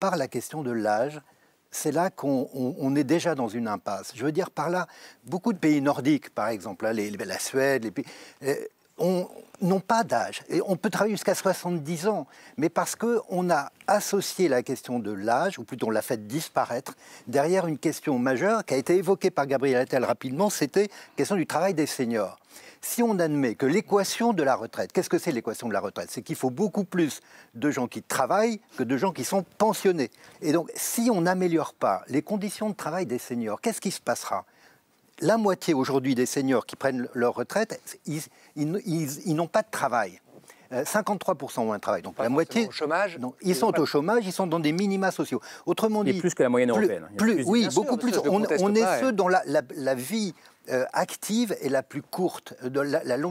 par la question de l'âge, c'est là qu'on est déjà dans une impasse. Je veux dire par là, beaucoup de pays nordiques, par exemple, hein, la Suède, les pays, euh, on n'ont pas d'âge. Et on peut travailler jusqu'à 70 ans, mais parce qu'on a associé la question de l'âge, ou plutôt on l'a fait disparaître, derrière une question majeure qui a été évoquée par Gabriel Attal rapidement, c'était la question du travail des seniors. Si on admet que l'équation de la retraite, qu'est-ce que c'est l'équation de la retraite C'est qu'il faut beaucoup plus de gens qui travaillent que de gens qui sont pensionnés. Et donc, si on n'améliore pas les conditions de travail des seniors, qu'est-ce qui se passera la moitié aujourd'hui des seniors qui prennent leur retraite, ils, n'ont pas de travail. 53% euh, ont un travail. Donc la moitié. ils sont au chômage, ils sont dans des minima sociaux. Autrement dit. Et plus que la moyenne européenne. Hein. Plus, oui, beaucoup plus. On, est ceux euh. dont la, vie euh, active est la plus courte, de la, la longue.